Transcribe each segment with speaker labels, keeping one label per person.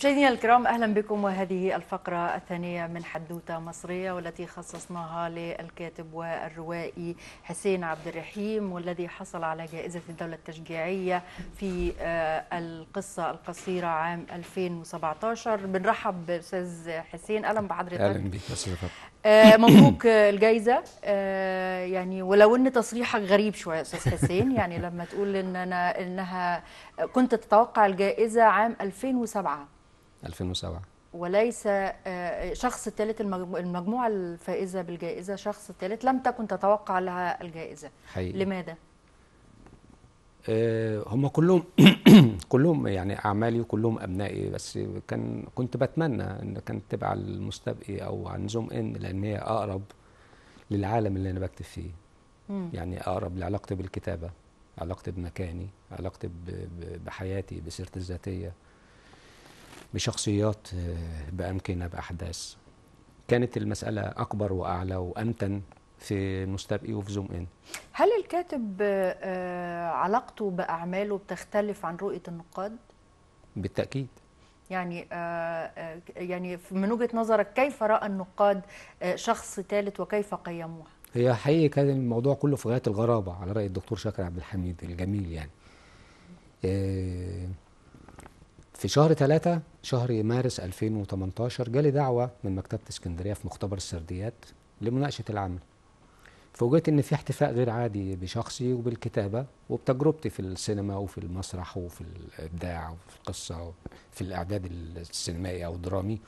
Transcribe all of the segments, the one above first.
Speaker 1: مشاهدينا الكرام اهلا بكم وهذه الفقره الثانيه من حدوته مصريه والتي خصصناها للكاتب والروائي حسين عبد الرحيم والذي حصل على جائزه الدوله التشجيعيه في آه، القصه القصيره عام 2017 بنرحب باستاذ حسين اهلا بحضرتك اهلا بك استاذ آه، مبروك الجائزه آه، يعني ولو ان تصريحك غريب شويه استاذ حسين يعني لما تقول ان انا انها كنت تتوقع الجائزه عام 2007 2007 وليس آه، شخص الثالث المجموعة الفائزة بالجائزة شخص الثالث لم تكن تتوقع لها الجائزة حقيقي. لماذا؟
Speaker 2: آه، هم كلهم كلهم يعني اعمالي وكلهم ابنائي بس كان كنت بتمنى ان كانت تبقى على المستبقي او عن زوم ان لان هي اقرب للعالم اللي انا بكتب فيه مم. يعني اقرب لعلاقتي بالكتابه علاقتي بمكاني علاقتي بحياتي بسيرتي الذاتيه بشخصيات آه، بامكنه باحداث كانت المساله اكبر واعلى وامتن في مستبقي وفي زوم ان
Speaker 1: هل الكاتب آه، آه، علاقته باعماله بتختلف عن رؤيه النقاد بالتاكيد يعني يعني من وجهه نظرك كيف راى النقاد شخص ثالث وكيف قيموه
Speaker 2: هي حقيقي كان الموضوع كله في غايه الغرابه على راي الدكتور شاكر عبد الحميد الجميل يعني في شهر 3 شهر مارس 2018 جالي دعوة من مكتبة اسكندرية في مختبر السرديات لمناقشة العمل فوجئت ان في احتفاء غير عادي بشخصي وبالكتابة وبتجربتي في السينما وفي المسرح وفي الابداع وفي القصة وفي الاعداد السينمائي او الدرامي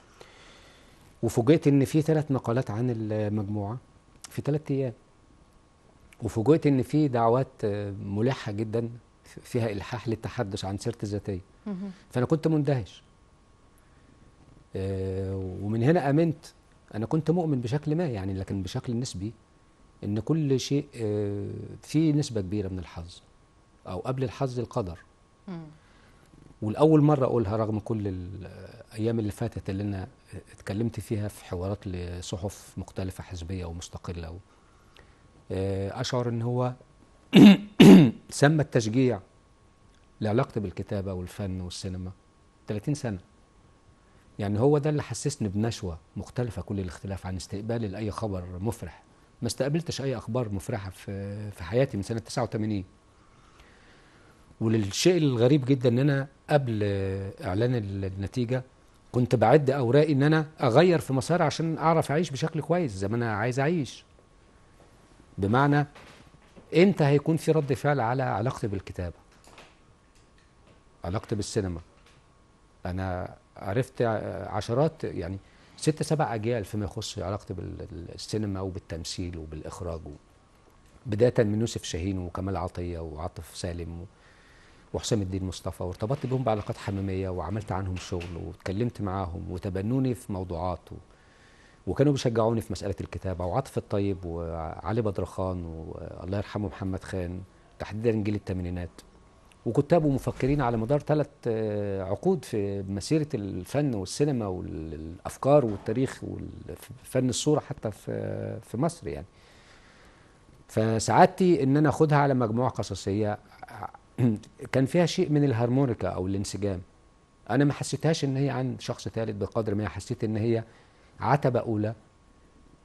Speaker 2: وفوجئت ان في ثلاث مقالات عن المجموعة في ثلاث ايام وفوجئت ان في دعوات ملحة جدا فيها الحاح للتحدث عن سيرتي الذاتية فانا كنت مندهش آه، ومن هنا امنت انا كنت مؤمن بشكل ما يعني لكن بشكل نسبي ان كل شيء آه، فيه نسبه كبيره من الحظ او قبل الحظ القدر والاول مره اقولها رغم كل الايام آه، اللي فاتت اللي انا اتكلمت فيها في حوارات لصحف مختلفه حزبيه ومستقله اشعر ان هو سمى التشجيع لعلاقتي بالكتابة والفن والسينما 30 سنة يعني هو ده اللي حسسني بنشوة مختلفة كل الاختلاف عن استقبالي لأي خبر مفرح ما استقبلتش أي أخبار مفرحة في, في حياتي من سنة 89 وللشيء الغريب جدا ان انا قبل اعلان النتيجه كنت بعد اوراقي ان انا اغير في مسار عشان اعرف اعيش بشكل كويس زي ما انا عايز اعيش بمعنى امتى هيكون في رد فعل على علاقتي بالكتابه علاقتي بالسينما انا عرفت عشرات يعني ست سبع اجيال فيما يخص علاقتي بالسينما وبالتمثيل وبالاخراج بدايه من يوسف شاهين وكمال عطيه وعاطف سالم وحسام الدين مصطفى وارتبطت بهم بعلاقات حميميه وعملت عنهم شغل واتكلمت معاهم وتبنوني في موضوعات وكانوا بيشجعوني في مساله الكتابه وعاطف الطيب وعلي بدرخان والله يرحمه محمد خان تحديدا جيل الثمانينات وكتاب ومفكرين على مدار ثلاث آه، عقود في مسيرة الفن والسينما والأفكار والتاريخ وفن الصورة حتى في في مصر يعني فسعادتي إن أنا أخدها على مجموعة قصصية كان فيها شيء من الهارمونيكا أو الانسجام أنا ما حسيتهاش إن هي عن شخص ثالث بقدر ما حسيت إن هي عتبة أولى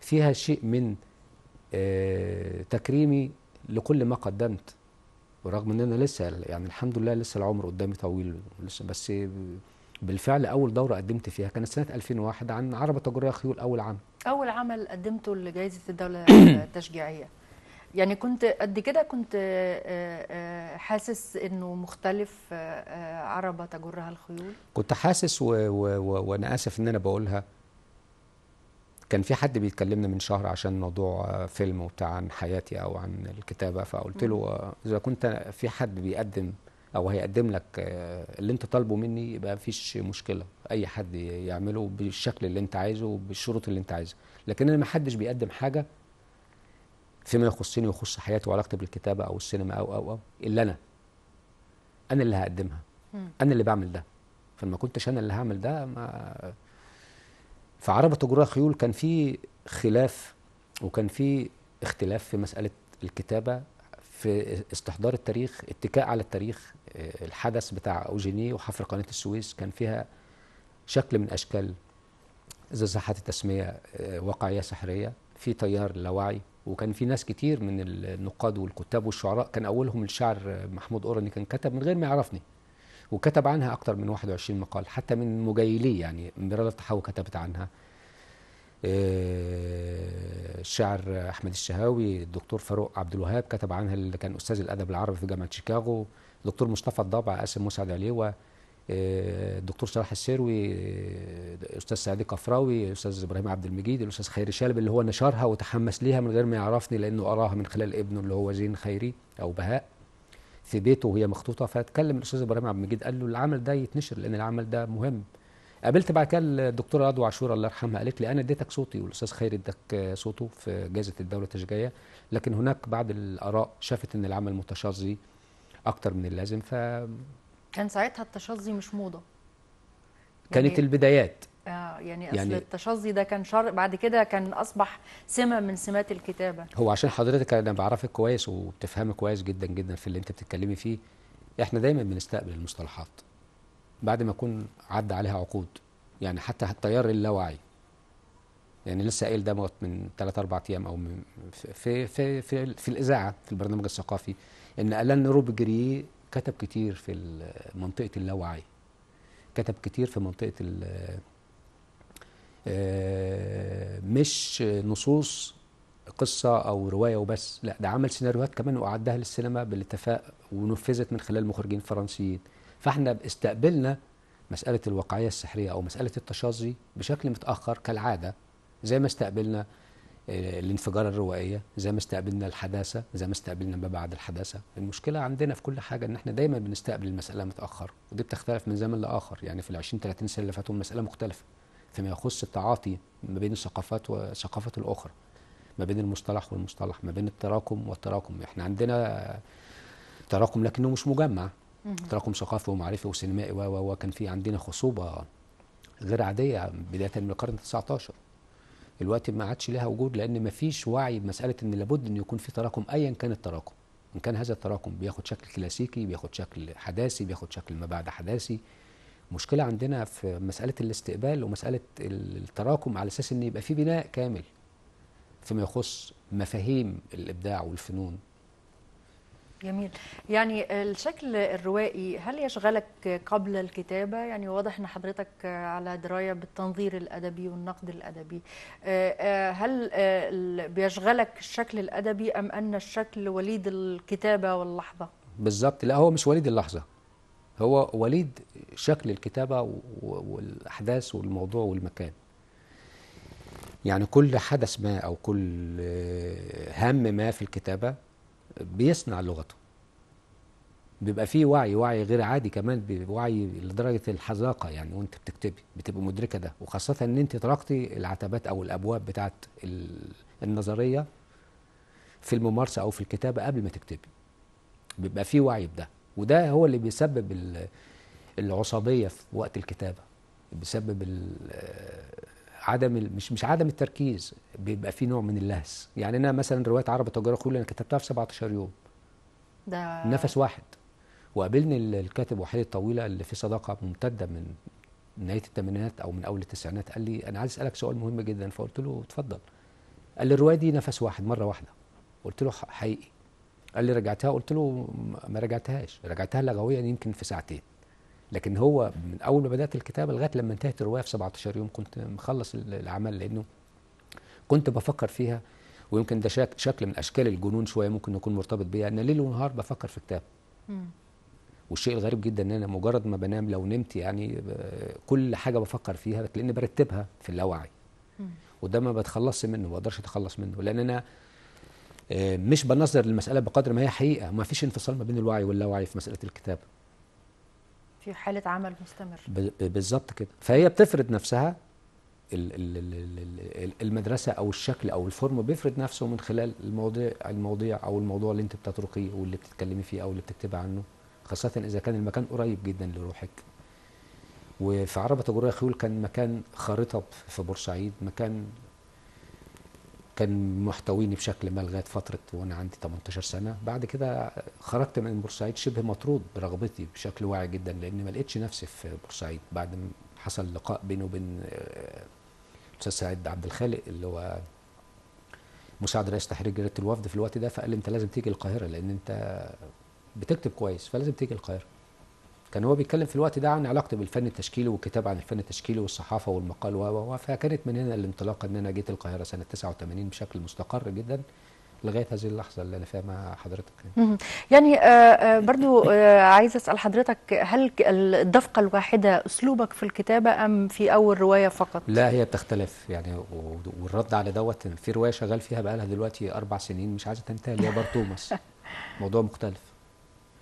Speaker 2: فيها شيء من آه، تكريمي لكل ما قدمت ورغم ان انا لسه يعني الحمد لله لسه العمر قدامي طويل لسه بس بالفعل اول دوره قدمت فيها كانت سنه 2001 عن عربه تجاريه خيول اول عام
Speaker 1: اول عمل قدمته لجائزه الدوله التشجيعيه يعني كنت قد كده كنت آه، آه، آه، حاسس انه مختلف عربه تجرها الخيول
Speaker 2: كنت حاسس وانا اسف ان انا بقولها كان في حد بيتكلمنا من شهر عشان موضوع آه، فيلم وبتاع عن حياتي او عن الكتابه فقلت له آه، اذا كنت في حد بيقدم او هيقدم لك آه، اللي انت طالبه مني يبقى مفيش مشكله اي حد يعمله بالشكل اللي انت عايزه وبالشروط اللي انت عايزها لكن انا ما حدش بيقدم حاجه فيما يخصني ويخص حياتي وعلاقتي بالكتابه او السينما او او او الا انا انا اللي هقدمها انا اللي بعمل ده فلما كنتش انا اللي هعمل ده ما فعربة تجارها خيول كان في خلاف وكان في اختلاف في مسألة الكتابة في استحضار التاريخ اتكاء على التاريخ آه، الحدث بتاع أوجيني وحفر قناة السويس كان فيها شكل من أشكال إذا صحت التسمية آه، واقعية سحرية في تيار لاوعي وكان في ناس كتير من النقاد والكتاب والشعراء كان أولهم الشاعر محمود أورني كان كتب من غير ما يعرفني وكتب عنها أكثر من 21 مقال حتى من مجيلي يعني ميرال التحول كتبت عنها آه، الشاعر أحمد الشهاوي الدكتور فاروق عبد الوهاب كتب عنها اللي كان أستاذ الأدب العربي في جامعة شيكاغو الدكتور مصطفى الضبع قاسم مسعد عليوة آه، الدكتور صلاح السروي الاستاذ آه، سعيد كفراوي الاستاذ ابراهيم عبد المجيد الاستاذ خيري شالب اللي هو نشرها وتحمس ليها من غير ما يعرفني لانه اراها من خلال ابنه اللي هو زين خيري او بهاء في بيته وهي مخطوطه فاتكلم الاستاذ ابراهيم عبد المجيد قال له العمل ده يتنشر لان العمل ده مهم قابلت بعد كده الدكتوره رضوى عاشور الله يرحمها قالت لي انا اديتك صوتي والاستاذ خير اداك صوته في جائزه الدوله التشجيعيه لكن هناك بعض الاراء شافت ان العمل متشظي اكتر من اللازم ف
Speaker 1: كان ساعتها التشظي مش موضه كانت يعني
Speaker 2: البدايات
Speaker 1: آه يعني اصل يعني التشظي ده كان شر بعد كده كان اصبح سمه من سمات الكتابه
Speaker 2: هو عشان حضرتك انا بعرفك كويس وبتفهمي كويس جدا جدا في اللي انت بتتكلمي فيه احنا دايما بنستقبل المصطلحات بعد ما يكون عدى عليها عقود يعني حتى التيار اللاواعي يعني لسه قايل ده موت من ثلاث اربع ايام او من في في في, في الاذاعه في البرنامج الثقافي ان الان روب جري كتب كتير في منطقه اللاوعي كتب كتير في منطقه آه، مش نصوص قصة أو رواية وبس لا ده عمل سيناريوهات كمان وأعدها للسينما بالاتفاق ونفذت من خلال مخرجين فرنسيين فاحنا استقبلنا مسألة الواقعية السحرية أو مسألة التشظي بشكل متأخر كالعادة زي ما استقبلنا آه، الانفجار الروائية زي ما استقبلنا الحداثة زي ما استقبلنا ما بعد الحداثة المشكلة عندنا في كل حاجة ان احنا دايما بنستقبل المسألة متأخر ودي بتختلف من زمن لآخر يعني في العشرين 30 سنة اللي فاتوا المسألة مختلفة فيما يخص التعاطي ما بين الثقافات وثقافة الأخرى ما بين المصطلح والمصطلح ما بين التراكم والتراكم احنا عندنا تراكم لكنه مش مجمع تراكم ثقافي ومعرفي وسينمائي و و وكان في عندنا خصوبة غير عادية بداية من القرن ال 19 دلوقتي ما عادش لها وجود لأن ما فيش وعي بمسألة إن لابد إن يكون في تراكم أيا كان التراكم إن كان هذا التراكم بياخد شكل كلاسيكي بياخد شكل حداثي بياخد شكل ما بعد حداثي مشكله عندنا في مساله الاستقبال ومساله التراكم على اساس ان يبقى في بناء كامل فيما يخص مفاهيم الابداع والفنون
Speaker 1: جميل يعني الشكل الروائي هل يشغلك قبل الكتابة يعني واضح أن حضرتك على دراية بالتنظير الأدبي والنقد الأدبي آه، آه، هل آه، بيشغلك الشكل الأدبي أم أن الشكل وليد الكتابة واللحظة
Speaker 2: بالظبط لا هو مش وليد اللحظة هو وليد شكل الكتابة والأحداث والموضوع والمكان يعني كل حدث ما أو كل آه، هم ما في الكتابة بيصنع لغته بيبقى فيه وعي وعي غير عادي كمان وعي لدرجة الحذاقة يعني وانت بتكتبي بتبقى مدركة ده وخاصة ان انت تركتي العتبات او الابواب بتاعت النظرية في الممارسة او في الكتابة قبل ما تكتبي بيبقى فيه وعي بده وده هو اللي بيسبب العصبيه في وقت الكتابه بيسبب عدم مش مش عدم التركيز بيبقى في نوع من اللهس يعني انا مثلا روايه عربي تجاره كل انا كتبتها في 17 يوم
Speaker 1: ده نفس
Speaker 2: واحد وقابلني الكاتب وحيد الطويله اللي في صداقه ممتده من نهايه الثمانينات او من اول التسعينات قال لي انا عايز اسالك سؤال مهم جدا فقلت له اتفضل قال لي الروايه دي نفس واحد مره واحده قلت له حقيقي قال لي رجعتها قلت له ما رجعتهاش رجعتها لغويا يعني يمكن في ساعتين لكن هو من اول ما بدات الكتابه لغايه لما انتهت الروايه في 17 يوم كنت مخلص العمل لانه كنت بفكر فيها ويمكن ده شك شكل من اشكال الجنون شويه ممكن يكون مرتبط بيها ان ليل ونهار بفكر في كتاب والشيء الغريب جدا ان انا مجرد ما بنام لو نمت يعني كل حاجه بفكر فيها لان برتبها في اللاوعي وده ما بتخلصش منه ما بقدرش اتخلص منه لان انا آه، مش بنظر للمساله بقدر ما هي حقيقه ما فيش انفصال ما بين الوعي واللاوعي في مساله الكتابه
Speaker 1: في حاله عمل مستمر
Speaker 2: بالظبط كده فهي بتفرض نفسها المدرسه او الشكل او الفورم بيفرض نفسه من خلال المواضيع المواضيع او الموضوع اللي انت بتطرقيه واللي بتتكلمي فيه او اللي بتكتبي عنه خاصه اذا كان المكان قريب جدا لروحك وفي عربة جرية خيول كان مكان خارطة في بورسعيد مكان كان محتويني بشكل ما لغايه فتره وانا عندي 18 سنه بعد كده خرجت من بورسعيد شبه مطرود برغبتي بشكل واعي جدا لاني ما لقيتش نفسي في بورسعيد بعد ما حصل لقاء بيني وبين آه، الاستاذ سعيد عبد الخالق اللي هو مساعد رئيس تحرير جريده الوفد في الوقت ده فقال لي انت لازم تيجي القاهره لان انت بتكتب كويس فلازم تيجي القاهره كان هو بيتكلم في الوقت ده عن علاقتي بالفن التشكيلي والكتاب عن الفن التشكيلي والصحافه والمقال و فكانت من هنا الانطلاقه ان انا جيت القاهره سنه 89 بشكل مستقر جدا لغايه هذه اللحظه اللي انا فيها مع حضرتك
Speaker 1: يعني آه، آه، برضو آه، عايز اسال حضرتك هل الدفقه الواحده اسلوبك في الكتابه ام في اول روايه فقط لا
Speaker 2: هي بتختلف يعني والرد على دوت في روايه شغال فيها بقى لها دلوقتي اربع سنين مش عايزه تنتهي اللي هي بار توماس موضوع مختلف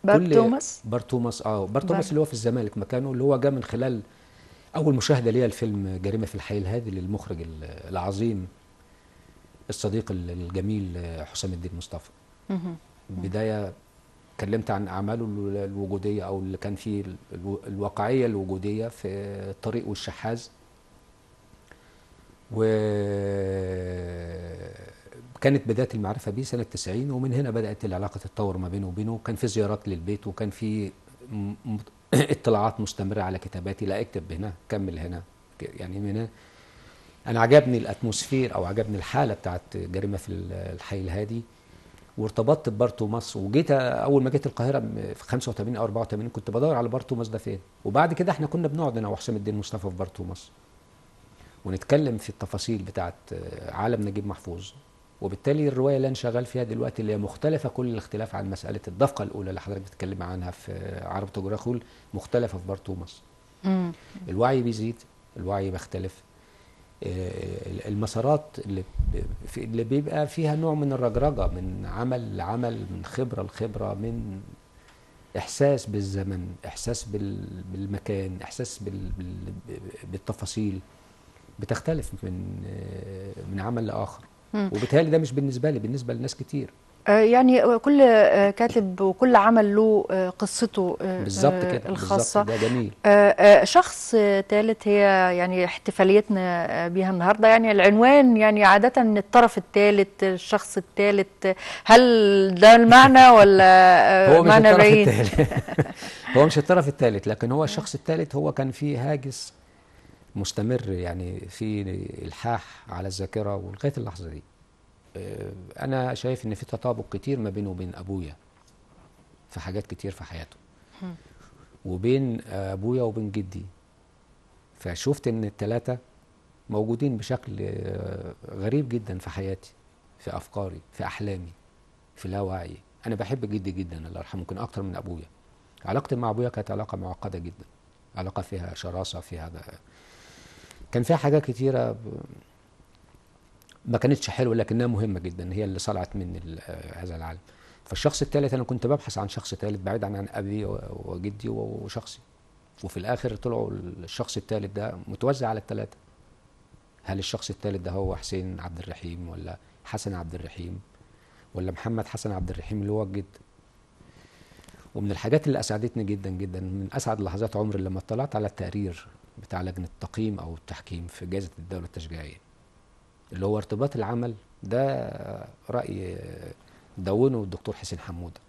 Speaker 1: بارتوماس
Speaker 2: بارتوماس اه بارتوماس اللي هو في الزمالك مكانه اللي هو جاء من خلال اول مشاهده ليا الفيلم جريمه في الحي الهادي للمخرج العظيم الصديق الجميل حسام الدين مصطفى بدايه اتكلمت عن اعماله الوجوديه او اللي كان فيه الواقعيه الوجوديه في الطريق والشحاذ و كانت بداية المعرفة بيه سنة 90 ومن هنا بدأت العلاقة تتطور ما بينه وبينه وكان في زيارات للبيت وكان في اطلاعات مستمرة على كتاباتي لا اكتب هنا كمل هنا يعني من هنا أنا عجبني الأتموسفير أو عجبني الحالة بتاعت جريمة في الحي الهادي وارتبطت ببارتوماس وجيت اول ما جيت القاهره في 85 او 84 كنت بدور على بارتوماس ده فين وبعد كده احنا كنا بنقعد انا وحسام الدين مصطفى في بارتوماس ونتكلم في التفاصيل بتاعت عالم نجيب محفوظ وبالتالي الروايه اللي انا شغال فيها دلوقتي اللي هي مختلفه كل الاختلاف عن مساله الدفقه الاولى اللي حضرتك بتتكلم عنها في عرب تجرخول مختلفه في بارتوماس الوعي بيزيد الوعي بيختلف آه، المسارات اللي اللي بيبقى فيها نوع من الرجرجه من عمل لعمل من خبره لخبره من احساس بالزمن احساس بالمكان احساس بالتفاصيل بتختلف من آه، من عمل لاخر وبالتالي ده مش بالنسبه لي بالنسبه لناس كتير
Speaker 1: آه، يعني كل آه، كاتب وكل عمل له آه، قصته بالظبط كده الخاصه بالزبط ده جميل شخص ثالث هي يعني احتفاليتنا بيها النهارده يعني العنوان يعني عاده الطرف الثالث الشخص الثالث هل ده المعنى ولا هو معنى الثالث
Speaker 2: هو مش الطرف الثالث لكن هو الشخص الثالث هو كان في هاجس مستمر يعني في الحاح على الذاكره ولغايه اللحظه دي آه، انا شايف ان في تطابق كتير ما بينه وبين ابويا في حاجات كتير في حياته وبين ابويا وبين جدي فشفت ان الثلاثه موجودين بشكل آه، غريب جدا في حياتي في افكاري في احلامي في لا انا بحب جدي جدا الله يرحمه كان اكتر من ابويا علاقتي مع ابويا كانت علاقه معقده جدا علاقه فيها شراسه فيها كان فيها حاجات كتيرة ما كانتش حلوة لكنها مهمة جدا هي اللي صنعت مني هذا العالم فالشخص الثالث أنا كنت ببحث عن شخص ثالث بعيدا عن أبي وجدي وشخصي وفي الآخر طلعوا الشخص الثالث ده متوزع على الثلاثة هل الشخص الثالث ده هو حسين عبد الرحيم ولا حسن عبد الرحيم ولا محمد حسن عبد الرحيم اللي هو الجد ومن الحاجات اللي اسعدتني جدا جدا من اسعد لحظات عمري لما اطلعت على التقرير بتاع لجنه التقييم او التحكيم في جائزه الدوله التشجيعيه اللي هو ارتباط العمل ده راي دونه الدكتور حسين حموده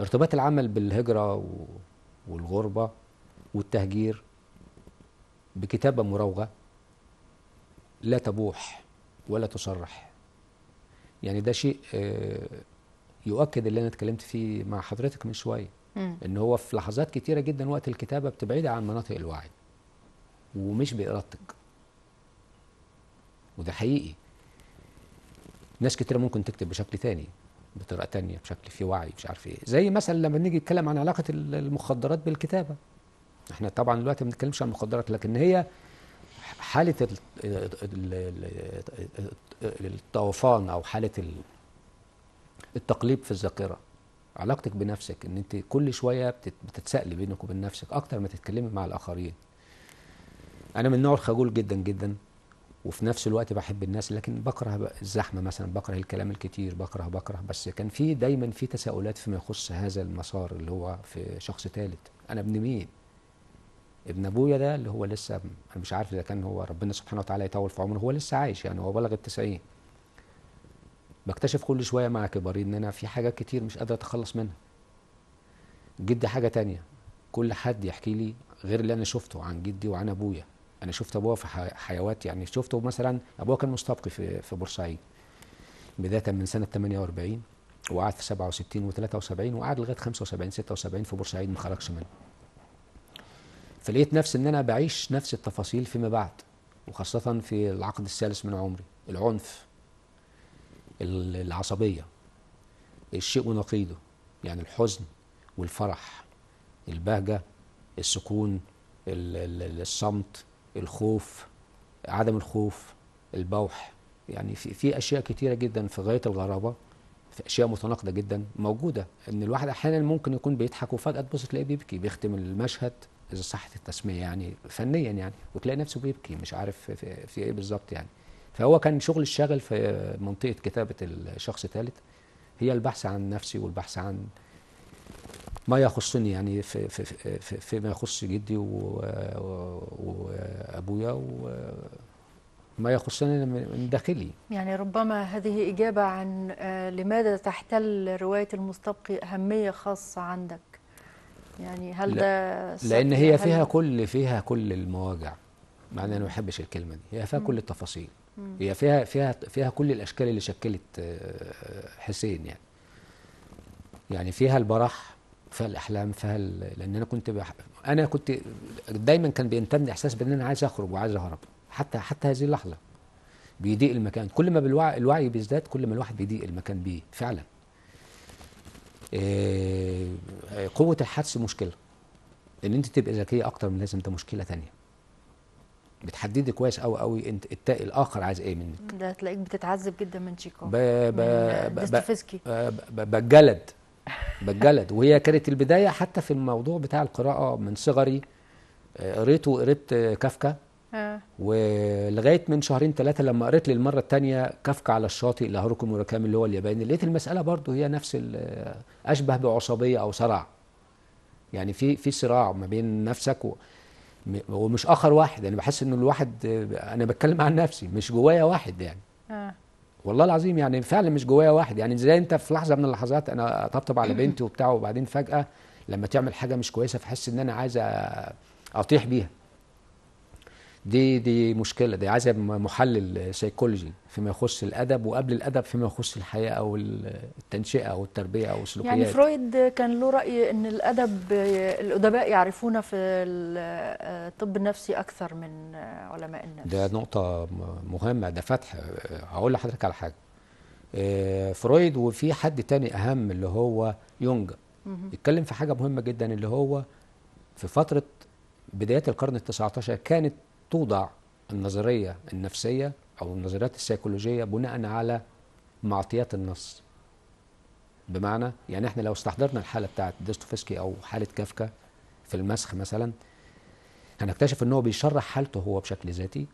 Speaker 2: ارتباط العمل بالهجره والغربه والتهجير بكتابه مراوغه لا تبوح ولا تصرح يعني ده شيء آه، يؤكد اللي انا اتكلمت فيه مع حضرتك من شويه ان هو في لحظات كتيره جدا وقت الكتابه بتبعدي عن مناطق الوعي ومش بارادتك وده حقيقي ناس كتيره ممكن تكتب بشكل تاني بطريقه تانية بشكل في وعي مش عارف ايه زي مثلا لما نيجي نتكلم عن علاقه المخدرات بالكتابه احنا طبعا دلوقتي ما بنتكلمش عن المخدرات لكن هي حاله الطوفان او حاله التقليب في الذاكره علاقتك بنفسك ان انت كل شويه بتتسالي بينك وبين نفسك اكتر ما تتكلمي مع الاخرين انا من النوع الخجول جدا جدا وفي نفس الوقت بحب الناس لكن بكره الزحمه مثلا بكره الكلام الكتير بكره بكره بس كان في دايما في تساؤلات فيما يخص هذا المسار اللي هو في شخص ثالث انا ابن مين ابن ابويا ده اللي هو لسه انا مش عارف اذا كان هو ربنا سبحانه وتعالى يطول في عمره هو لسه عايش يعني هو بلغ التسعين بكتشف كل شويه مع كبري ان انا في حاجات كتير مش قادر اتخلص منها جدي حاجه تانية كل حد يحكي لي غير اللي انا شفته عن جدي وعن ابويا انا شفت ابويا في حيوات يعني شفته مثلا ابويا كان مستبقي في في بورسعيد بدايه من سنه 48 وقعد في 67 و73 وقعد لغايه 75 76 في بورسعيد ما خرجش منه فلقيت نفسي ان انا بعيش نفس التفاصيل فيما بعد وخاصه في العقد الثالث من عمري العنف العصبية الشيء ونقيضه يعني الحزن والفرح البهجة السكون الصمت الخوف عدم الخوف البوح يعني في في اشياء كتيره جدا في غايه الغرابه في اشياء متناقضه جدا موجوده ان الواحد احيانا ممكن يكون بيضحك وفجاه تبص تلاقيه بيبكي بيختم المشهد اذا صحت التسميه يعني فنيا يعني وتلاقي نفسه بيبكي مش عارف في, في ايه بالظبط يعني فهو كان شغل الشاغل في منطقه كتابه الشخص الثالث هي البحث عن نفسي والبحث عن ما يخصني يعني في في في فيما يخص جدي وابويا وما يخصني من داخلي
Speaker 1: يعني ربما هذه اجابه عن آه، لماذا تحتل روايه المستبقي اهميه خاصه عندك يعني هل ده لان هي يعني فيها
Speaker 2: كل فيها كل المواجع معنى انا ما بحبش الكلمه دي هي فيها كل التفاصيل هي فيها فيها فيها كل الاشكال اللي شكلت آه، حسين يعني يعني فيها البرح فيها الاحلام فيها لان انا كنت بح... انا كنت دايما كان بينتمني احساس بان انا عايز اخرج وعايز اهرب حتى حتى هذه اللحظه بيضيق المكان كل ما بالوعي الوعي بيزداد كل ما الواحد بيضيق المكان بيه فعلا آه، قوه الحدس مشكله ان انت تبقى ذكيه اكتر من لازم ده مشكله ثانيه بتحددي كويس قوي قوي انت التاقي الاخر عايز ايه منك
Speaker 1: ده تلاقيك بتتعذب جدا من شيكو ب...
Speaker 2: ب... ب... بتجلد آه، بتجلد وهي كانت البدايه حتى في الموضوع بتاع القراءه من صغري آه، قريت وقريت كافكا آه. ولغايه من شهرين ثلاثه لما قريت للمره الثانيه كافكا على الشاطئ لهاروكو موراكامي اللي هو الياباني لقيت المساله برضو هي نفس اشبه بعصبيه او صراع يعني في في صراع ما بين نفسك و... ومش اخر واحد انا يعني بحس انه الواحد انا بتكلم عن نفسي مش جوايا واحد يعني آه. والله العظيم يعني فعلا مش جوايا واحد يعني زي انت في لحظه من اللحظات انا طبطب على بنتي وبتاع وبعدين فجاه لما تعمل حاجه مش كويسه فحس ان انا عايز اطيح بيها دي دي مشكله دي عايزه محلل سيكولوجي فيما يخص الادب وقبل الادب فيما يخص الحياه او التنشئه او التربيه او السلوكيات يعني
Speaker 1: فرويد كان له راي ان الادب الادباء يعرفون في الطب النفسي اكثر من علماء النفس ده
Speaker 2: نقطه مهمه ده فتح هقول لحضرتك على حاجه آه، فرويد وفي حد تاني اهم اللي هو يونج اتكلم في حاجه مهمه جدا اللي هو في فتره بدايات القرن ال 19 كانت توضع النظرية النفسية أو النظريات السيكولوجية بناء على معطيات النص بمعنى يعني احنا لو استحضرنا الحالة بتاعت ديستوفيسكي أو حالة كافكا في المسخ مثلا هنكتشف ان هو بيشرح حالته هو بشكل ذاتي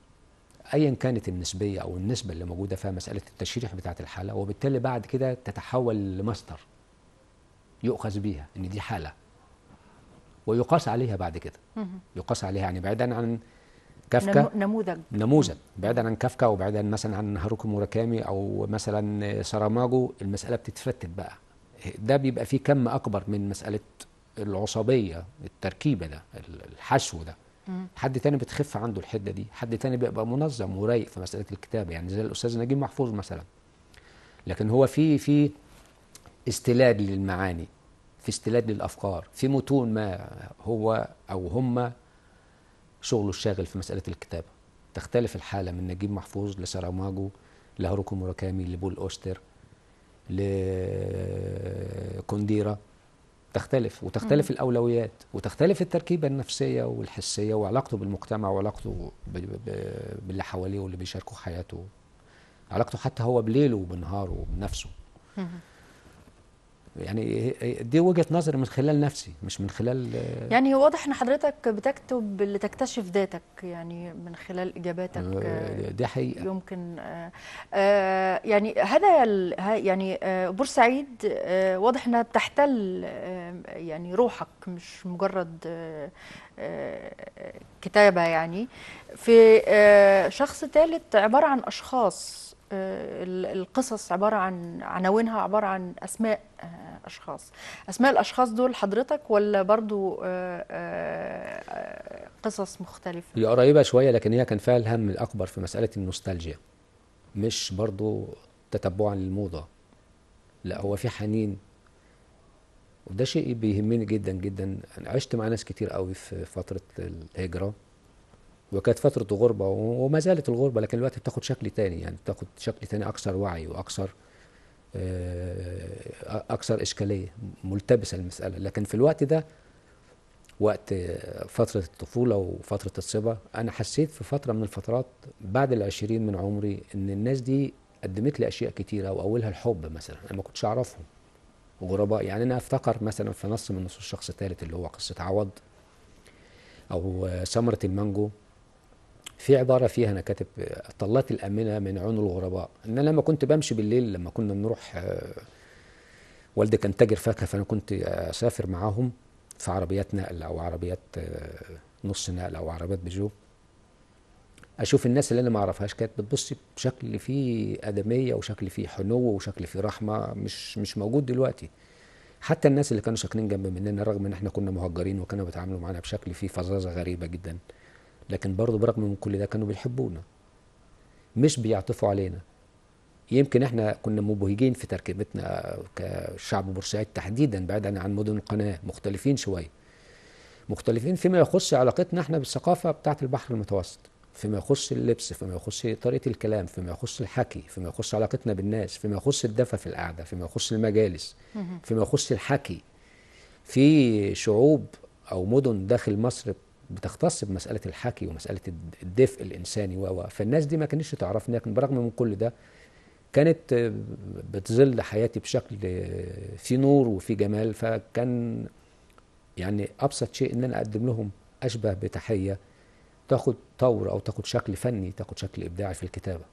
Speaker 2: ايا كانت النسبيه او النسبه اللي موجوده فيها مساله التشريح بتاعه الحاله وبالتالي بعد كده تتحول لمصدر يؤخذ بيها ان دي حاله ويقاس عليها بعد كده يقاس عليها يعني بعيدا عن كافكا نموذج نموذج بعيدا عن كافكا وبعيدا مثلا عن هاروكي موراكامي او مثلا ساراماجو المساله بتتفتت بقى ده بيبقى فيه كم اكبر من مساله العصبيه التركيبه ده الحشو ده حد تاني بتخف عنده الحده دي حد تاني بيبقى منظم ورايق في مساله الكتابه يعني زي الاستاذ نجيب محفوظ مثلا لكن هو في في استلاد للمعاني في استلاد للافكار في متون ما هو او هم شغله الشاغل في مسألة الكتابة تختلف الحالة من نجيب محفوظ لساراماجو لهاروكو موراكامي لبول أوستر لكونديرا تختلف وتختلف م. الأولويات وتختلف التركيبة النفسية والحسية وعلاقته بالمجتمع وعلاقته باللي حواليه واللي بيشاركوا حياته علاقته حتى هو بليله وبنهاره وبنفسه يعني دي وجهه نظري من خلال نفسي مش من خلال يعني
Speaker 1: واضح ان حضرتك بتكتب لتكتشف ذاتك يعني من خلال اجاباتك آه، آه، دي حقيقه يمكن آه، يعني هذا يعني بورسعيد واضح انها بتحتل يعني روحك مش مجرد كتابه يعني في شخص ثالث عباره عن اشخاص آه، القصص عباره عن عناوينها عباره عن اسماء آه، اشخاص اسماء الاشخاص دول حضرتك ولا برضو آه، قصص مختلفه هي
Speaker 2: قريبه شويه لكن هي كان فيها الهم الاكبر في مساله النوستالجيا مش برضو تتبعا للموضه لا هو في حنين وده شيء بيهمني جدا جدا انا عشت مع ناس كتير قوي في فتره الهجره وكانت فتره غربه وما زالت الغربه لكن دلوقتي بتاخد شكل تاني يعني بتاخد شكل تاني اكثر وعي واكثر آه، اكثر اشكاليه ملتبسه المساله لكن في الوقت ده وقت فترة الطفولة وفترة الصبا أنا حسيت في فترة من الفترات بعد العشرين من عمري إن الناس دي قدمت لي أشياء كتيرة وأولها الحب مثلا أنا ما كنتش أعرفهم غرباء يعني أنا أفتكر مثلا في نص من نصوص الشخص الثالث اللي هو قصة عوض أو ثمرة المانجو في عباره فيها انا كاتب طلات الامنه من عون الغرباء ان انا لما كنت بمشي بالليل لما كنا بنروح آه، والدي كان تاجر فاكهه فانا كنت اسافر معاهم في عربيات نقل او عربيات آه، نص نقل او عربيات بيجو اشوف الناس اللي انا ما اعرفهاش كانت بتبص بشكل فيه ادميه وشكل فيه حنو وشكل فيه رحمه مش مش موجود دلوقتي حتى الناس اللي كانوا ساكنين جنب مننا رغم ان احنا كنا مهجرين وكانوا بيتعاملوا معانا بشكل فيه فظاظه غريبه جدا لكن برضه برغم من كل ده كانوا بيحبونا مش بيعطفوا علينا يمكن احنا كنا مبهجين في تركيبتنا كشعب بورسعيد تحديدا بعيدا عن مدن القناه مختلفين شويه مختلفين فيما يخص علاقتنا احنا بالثقافه بتاعه البحر المتوسط فيما يخص اللبس فيما يخص طريقه الكلام فيما يخص الحكي فيما يخص علاقتنا بالناس فيما يخص الدفى في القعده فيما يخص المجالس فيما يخص الحكي في شعوب او مدن داخل مصر بتختص بمساله الحكي ومساله الدفء الانساني و فالناس دي ما كانتش تعرفني لكن برغم من كل ده كانت آه، بتظل حياتي بشكل آه، في نور وفي جمال فكان يعني ابسط شيء ان انا اقدم لهم اشبه بتحيه تاخد طور او تاخد شكل فني تاخد شكل ابداعي في الكتابه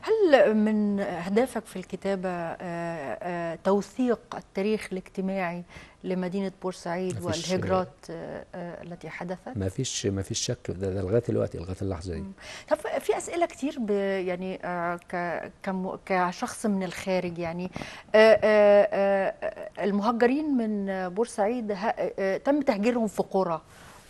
Speaker 1: هل من أهدافك في الكتابة آه، آه، توثيق التاريخ الاجتماعي لمدينة بورسعيد والهجرات آه، التي حدثت؟ ما
Speaker 2: فيش ما فيش شك ده, ده لغاية الوقت لغاية اللحظة دي.
Speaker 1: طب في أسئلة كتير يعني كشخص من الخارج يعني المهجرين من بورسعيد تم تهجيرهم في قرى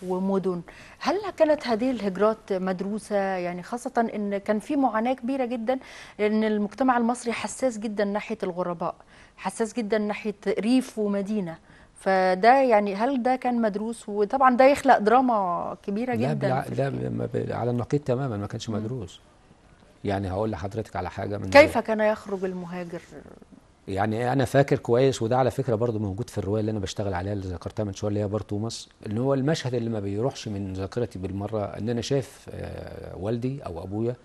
Speaker 1: ومدن هل كانت هذه الهجرات مدروسة يعني خاصة أن كان في معاناة كبيرة جدا لأن المجتمع المصري حساس جدا ناحية الغرباء حساس جدا ناحية ريف ومدينة فده يعني هل ده كان مدروس وطبعا ده يخلق دراما كبيرة لا جدا
Speaker 2: لا, على النقيض تماما ما كانش مدروس يعني هقول لحضرتك على حاجة من كيف
Speaker 1: كان يخرج المهاجر
Speaker 2: يعني انا فاكر كويس وده على فكره برضو موجود في الروايه اللي انا بشتغل عليها اللي ذكرتها من شويه اللي هي بار توماس ان هو المشهد اللي ما بيروحش من ذاكرتي بالمره ان انا شايف آه، والدي او ابويا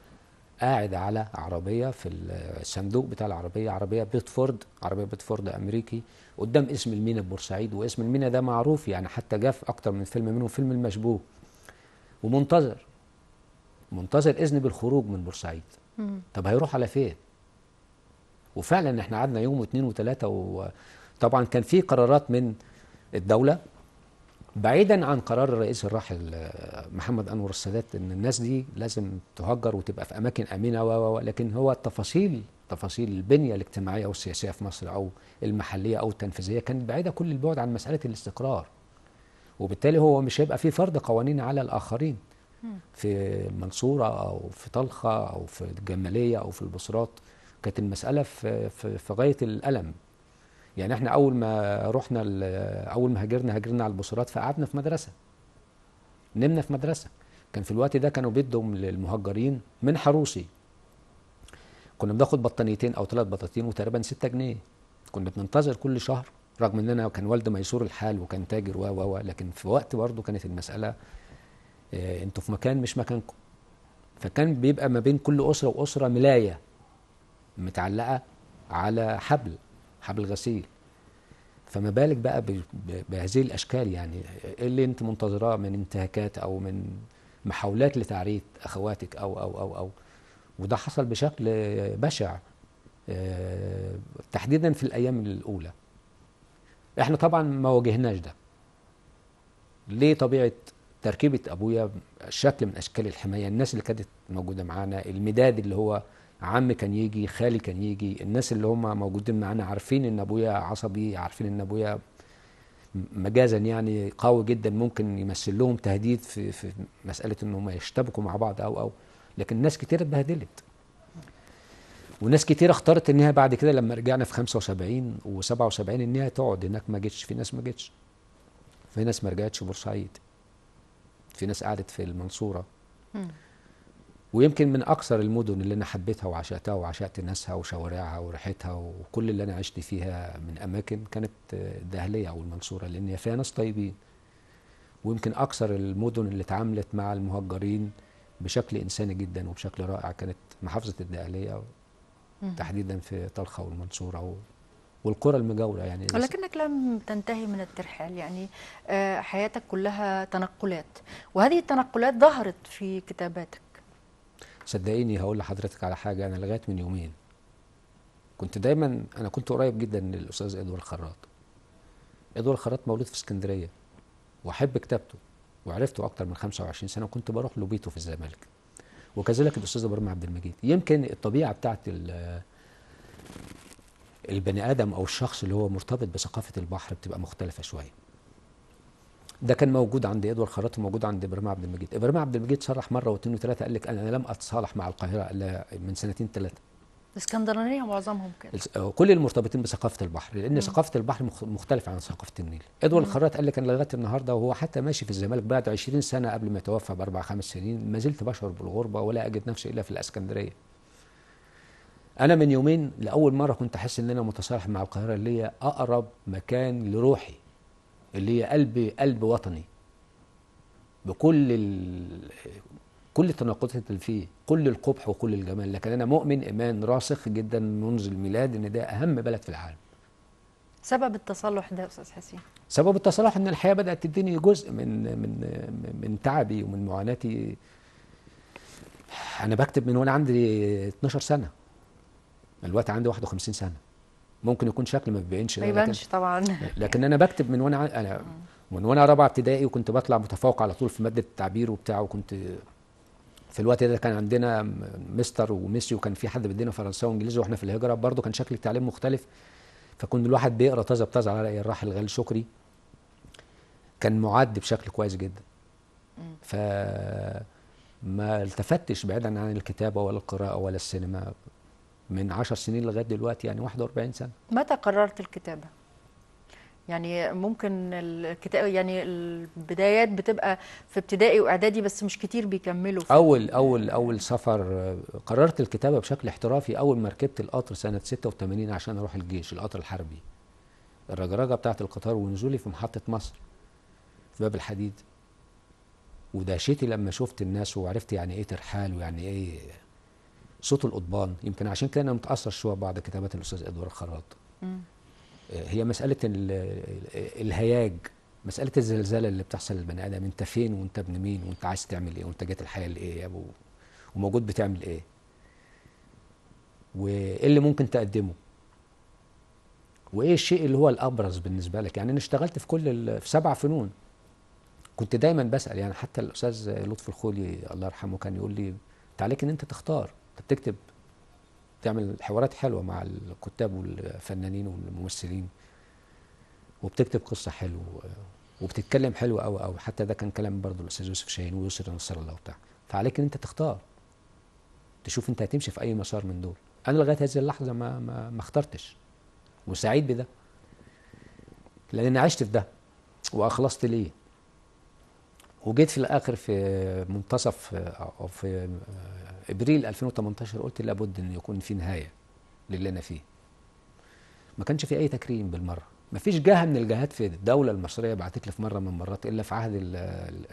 Speaker 2: قاعد على عربيه في آه، الصندوق بتاع العربيه عربيه بيتفورد عربيه بيتفورد امريكي قدام اسم المينا بورسعيد واسم المينا ده معروف يعني حتى جاء في اكتر من فيلم منهم فيلم المشبوه ومنتظر منتظر اذن بالخروج من بورسعيد طب هيروح على فين وفعلا احنا قعدنا يوم واثنين وثلاثه وطبعا كان في قرارات من الدوله بعيدا عن قرار الرئيس الراحل آه، محمد انور السادات ان الناس دي لازم تهجر وتبقى في اماكن امنه و لكن هو التفاصيل تفاصيل البنيه الاجتماعيه والسياسيه في مصر او المحليه او التنفيذيه كانت بعيده كل البعد عن مساله الاستقرار وبالتالي هو مش هيبقى في فرض قوانين على الاخرين في المنصوره او في طلخه او في الجماليه او في البصرات كانت المسألة في, في, في غاية الألم يعني احنا أول ما رحنا أول ما هاجرنا هاجرنا على البصرات فقعدنا في مدرسة نمنا في مدرسة كان في الوقت ده كانوا بيدهم للمهجرين من حروسي كنا بناخد بطانيتين أو ثلاث بطاطين وتقريبا 6 جنيه كنا بننتظر كل شهر رغم ان انا كان والدي ميسور الحال وكان تاجر و و لكن في وقت برضه كانت المساله آه، انتوا في مكان مش مكانكم فكان بيبقى ما بين كل اسره واسره ملايه متعلقه على حبل حبل غسيل فما بالك بقى بهذه الاشكال يعني ايه اللي انت منتظراه من انتهاكات او من محاولات لتعرية اخواتك او او او او وده حصل بشكل بشع آه، تحديدا في الايام الاولى احنا طبعا ما واجهناش ده ليه طبيعه تركيبه ابويا شكل من اشكال الحمايه الناس اللي كانت موجوده معانا المداد اللي هو عم كان يجي خالي كان يجي الناس اللي هم موجودين معانا عارفين ان ابويا عصبي عارفين ان ابويا مجازا يعني قوي جدا ممكن يمثل لهم تهديد في, في مساله ان هم يشتبكوا مع بعض او او لكن ناس كتير اتبهدلت وناس كتير اختارت انها بعد كده لما رجعنا في 75 و77 انها تقعد هناك ما جتش في ناس ما جتش في ناس ما رجعتش بورسعيد في ناس قعدت في المنصوره ويمكن من اكثر المدن اللي انا حبيتها وعشقتها وعشقت ناسها وشوارعها وريحتها وكل اللي انا عشت فيها من اماكن كانت دهليه او المنصوره لان هي فيها ناس طيبين ويمكن اكثر المدن اللي اتعاملت مع المهجرين بشكل انساني جدا وبشكل رائع كانت محافظه الدهليه تحديدا في طلخه والمنصوره والقرى المجاوره يعني ولكنك
Speaker 1: لم تنتهي من الترحال يعني آه، حياتك كلها تنقلات وهذه التنقلات ظهرت في كتاباتك
Speaker 2: صدقيني هقول لحضرتك على حاجه انا لغايه من يومين كنت دايما انا كنت قريب جدا للاستاذ ادوار خراط ادوار خراط مولود في اسكندريه واحب كتابته وعرفته اكتر من 25 سنه وكنت بروح له بيته في الزمالك وكذلك الاستاذ ابراهيم عبد المجيد يمكن الطبيعه بتاعت البني ادم او الشخص اللي هو مرتبط بثقافه البحر بتبقى مختلفه شويه ده كان موجود عند ادوار خراط وموجود عند ابراهيم عبد المجيد ابراهيم عبد المجيد صرح مره واثنين وثلاثه قال لك انا لم اتصالح مع القاهره الا من سنتين ثلاثه
Speaker 1: الاسكندرانيه معظمهم كده
Speaker 2: آه، كل المرتبطين بثقافه البحر لان مم. ثقافه البحر مختلفه عن ثقافه النيل ادوار الخراط قال لك انا لغايه النهارده وهو حتى ماشي في الزمالك بعد 20 سنه قبل ما يتوفى باربع خمس سنين ما زلت بشعر بالغربه ولا اجد نفسي الا في الاسكندريه انا من يومين لاول مره كنت احس ان انا متصالح مع القاهره اللي هي اقرب مكان لروحي اللي هي قلب قلب وطني بكل ال... كل التناقضات اللي فيه كل القبح وكل الجمال لكن انا مؤمن ايمان راسخ جدا منذ الميلاد ان ده اهم بلد في العالم
Speaker 1: سبب التصلح ده استاذ حسين
Speaker 2: سبب التصلح ان الحياه بدات تديني جزء من من من تعبي ومن معاناتي انا بكتب من وانا عندي 12 سنه الوقت عندي 51 سنه ممكن يكون شكل ما بيبينش ما يبانش طبعا لكن انا بكتب من وانا انا من وانا رابعه ابتدائي وكنت بطلع متفوق على طول في ماده التعبير وبتاع وكنت في الوقت ده كان عندنا مستر وميسي وكان في حد بيدينا فرنساوي وانجليزي واحنا في الهجره برضه كان شكل التعليم مختلف فكنت الواحد بيقرا طازه بطازه على راي الراحل غالي شكري كان معد بشكل كويس جدا ف ما التفتش بعيدا عن الكتابه ولا القراءه ولا السينما من 10 سنين لغايه دلوقتي يعني 41 سنه
Speaker 1: متى قررت الكتابه يعني ممكن الكتاب يعني البدايات بتبقى في ابتدائي واعدادي بس مش كتير بيكملوا
Speaker 2: اول اول اول سفر قررت الكتابه بشكل احترافي اول ما ركبت القطر سنه 86 عشان اروح الجيش القطر الحربي الرجرجه بتاعه القطار ونزولي في محطه مصر في باب الحديد ودهشتي لما شفت الناس وعرفت يعني ايه ترحال ويعني ايه صوت القضبان يمكن عشان كده انا متاثر شويه بعض كتابات الاستاذ ادوار الخراط آه، هي مساله الهياج مساله الزلزله اللي بتحصل للبني ادم انت فين وانت ابن مين وانت عايز تعمل ايه وانت جات الحياه لايه يا ابو وموجود بتعمل ايه وايه اللي ممكن تقدمه وايه الشيء اللي هو الابرز بالنسبه لك يعني انا اشتغلت في كل في سبع فنون كنت دايما بسال يعني حتى الاستاذ لطفي الخولي الله يرحمه كان يقول لي انت عليك ان انت تختار انت بتكتب تعمل حوارات حلوه مع الكتاب والفنانين والممثلين وبتكتب قصه حلوه وبتتكلم حلو قوي قوي حتى ده كان كلام برضه الاستاذ يوسف شاهين ويوسف نصر الله وبتاع فعليك ان انت تختار تشوف انت هتمشي في اي مسار من دول انا لغايه هذه اللحظه ما ما, ما اخترتش وسعيد بده لان عشت في ده واخلصت ليه وجيت في الاخر في منتصف او في ابريل 2018 قلت لابد ان يكون في نهايه للي انا فيه ما كانش في اي تكريم بالمره ما فيش جهه من الجهات في الدوله المصريه بعتت لي في مره من المرات الا في عهد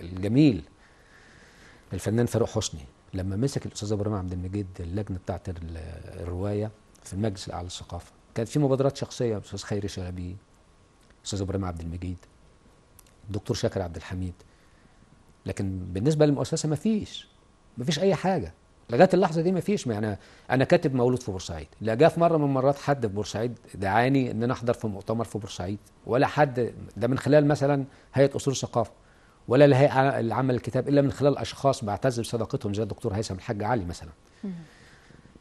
Speaker 2: الجميل الفنان فاروق حسني لما مسك الاستاذ ابراهيم عبد المجيد اللجنه بتاعه الروايه في المجلس الاعلى للثقافه كانت في مبادرات شخصيه الاستاذ خيري شلبي الاستاذ ابراهيم عبد المجيد الدكتور شاكر عبد الحميد لكن بالنسبه للمؤسسه ما فيش ما فيش اي حاجه لغايه اللحظه دي ما فيش يعني انا كاتب مولود في بورسعيد لا جاء في مره من المرات حد في بورسعيد دعاني ان انا احضر في مؤتمر في بورسعيد ولا حد ده من خلال مثلا هيئه اصول الثقافه ولا الهيئه العامه للكتاب الا من خلال اشخاص بعتز بصداقتهم زي الدكتور هيثم الحاج علي مثلا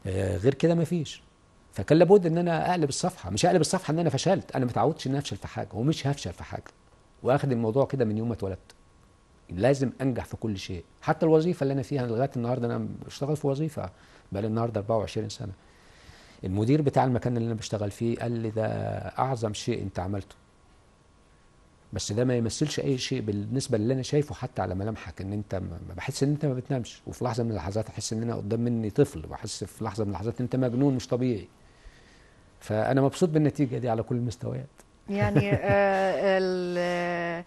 Speaker 2: آه غير كده ما فيش فكان لابد ان انا اقلب الصفحه مش اقلب الصفحه ان انا فشلت انا ما اتعودتش ان افشل في حاجه ومش هفشل في حاجه واخد الموضوع كده من يوم ما اتولدت لازم انجح في كل شيء حتى الوظيفه اللي انا فيها لغايه النهارده انا بشتغل في وظيفه بقى لي النهارده 24 سنه المدير بتاع المكان اللي انا بشتغل فيه قال لي ده اعظم شيء انت عملته بس ده ما يمثلش اي شيء بالنسبه للي انا شايفه حتى على ملامحك ان انت ما بحس ان انت ما بتنامش وفي لحظه من اللحظات احس ان انا قدام مني طفل واحس في لحظه من اللحظات ان انت مجنون مش طبيعي فانا مبسوط بالنتيجه دي على كل المستويات
Speaker 1: يعني آه، آه،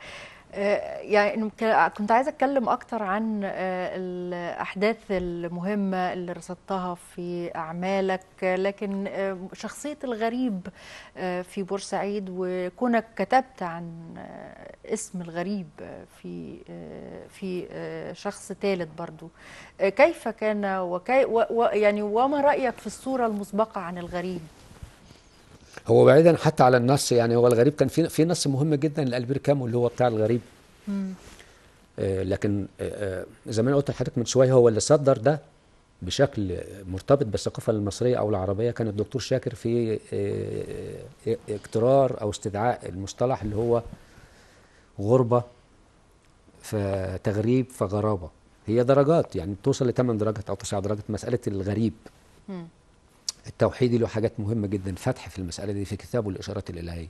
Speaker 1: آه، يعني كنت عايزه اتكلم اكتر عن آه، الاحداث المهمه اللي رصدتها في اعمالك لكن آه، شخصيه الغريب في بورسعيد وكونك كتبت عن اسم الغريب في في شخص ثالث برضو كيف كان وكي و يعني وما رايك في الصوره المسبقه عن الغريب
Speaker 2: هو بعيدا حتى على النص يعني هو الغريب كان في في نص مهم جدا لالبير كامو اللي هو بتاع الغريب آه لكن آه،, آه زي ما انا قلت لحضرتك من شويه هو اللي صدر ده بشكل مرتبط بالثقافه المصريه او العربيه كان الدكتور شاكر في آه, آه، اقترار او استدعاء المصطلح اللي هو غربه فتغريب فغرابه هي درجات يعني بتوصل لثمان درجات او تسع درجات مساله الغريب التوحيدي له حاجات مهمة جدا فتح في المسألة دي في كتابه الإشارات الإلهية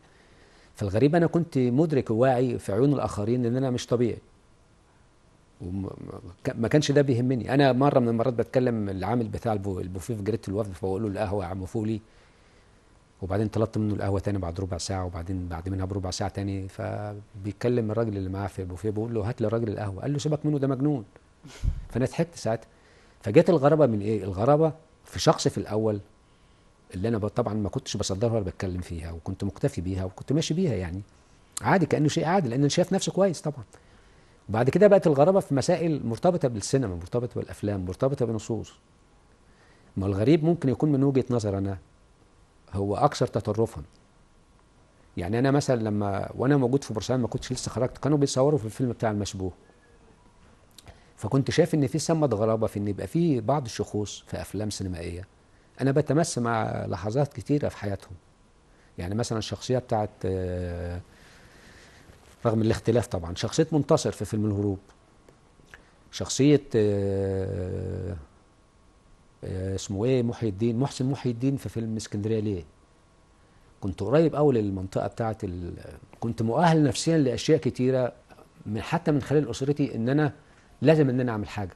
Speaker 2: فالغريب أنا كنت مدرك وواعي في عيون الآخرين إن أنا مش طبيعي وما كانش ده بيهمني أنا مرة من المرات بتكلم العامل بتاع البوفيه في جريدة الوفد فبقول له القهوة يا عم فولي وبعدين طلبت منه القهوة تاني بعد ربع ساعة وبعدين بعد منها بربع ساعة تاني فبيتكلم الراجل اللي معاه في البوفيه بقول له هات لي الراجل القهوة قال له سيبك منه ده مجنون فأنا ضحكت ساعتها فجت الغرابة من إيه؟ الغرابة في شخص في الأول اللي انا طبعا ما كنتش بصدرها ولا بتكلم فيها وكنت مكتفي بيها وكنت ماشي بيها يعني عادي كانه شيء عادي لان انا شايف نفسي كويس طبعا وبعد كده بقت الغرابه في مسائل مرتبطه بالسينما مرتبطه بالافلام مرتبطه بنصوص ما الغريب ممكن يكون من وجهه نظر انا هو اكثر تطرفا يعني انا مثلا لما وانا موجود في بورسعيد ما كنتش لسه خرجت كانوا بيصوروا في الفيلم بتاع المشبوه فكنت شايف ان في سمه غرابه في ان يبقى في بعض الشخوص في افلام سينمائيه انا بتمس مع لحظات كتيره في حياتهم يعني مثلا الشخصيه بتاعت آه، رغم الاختلاف طبعا شخصيه منتصر في فيلم الهروب شخصيه آه، آه، اسمه ايه محي الدين محسن محي الدين في فيلم اسكندريه ليه كنت قريب قوي للمنطقه بتاعت ال... كنت مؤهل نفسيا لاشياء كتيره من حتى من خلال اسرتي ان انا لازم ان انا اعمل حاجه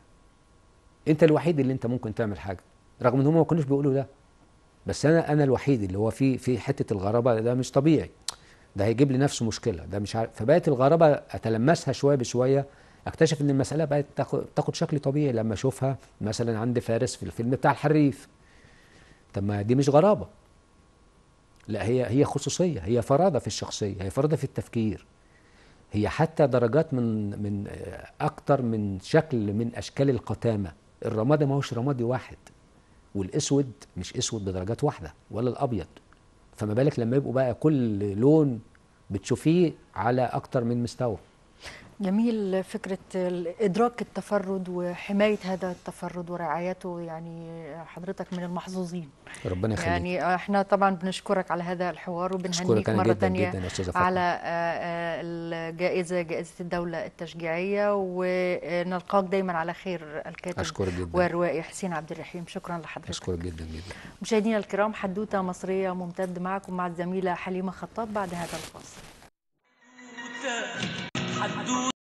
Speaker 2: انت الوحيد اللي انت ممكن تعمل حاجه رغم ان هم ما كانوش بيقولوا ده بس انا انا الوحيد اللي هو في في حته الغرابه ده مش طبيعي ده هيجيب لي نفسه مشكله ده مش عارف فبقت الغرابه اتلمسها شويه بشويه اكتشف ان المساله بقت تاخد شكل طبيعي لما اشوفها مثلا عند فارس في الفيلم بتاع الحريف طب ما دي مش غرابه لا هي هي خصوصيه هي فرادة في الشخصيه هي فرادة في التفكير هي حتى درجات من من اكتر من شكل من اشكال القتامه الرمادي ما هوش رمادي واحد والاسود مش اسود بدرجات واحده ولا الابيض فما بالك لما يبقوا بقى كل لون بتشوفيه على اكتر من مستوى
Speaker 1: جميل فكرة إدراك التفرد وحماية هذا التفرد ورعايته يعني حضرتك من المحظوظين ربنا يخليك يعني احنا طبعا بنشكرك على هذا الحوار وبنهنيك مرة ثانية على آه، آه، الجائزة جائزة الدولة التشجيعية ونلقاك دايما على خير الكاتب أشكرك جدا والروائي حسين عبد الرحيم شكرا لحضرتك أشكرك جدا جدا مشاهدينا الكرام حدوتة مصرية ممتد معكم مع الزميلة حليمة خطاب بعد هذا الفاصل
Speaker 2: حدود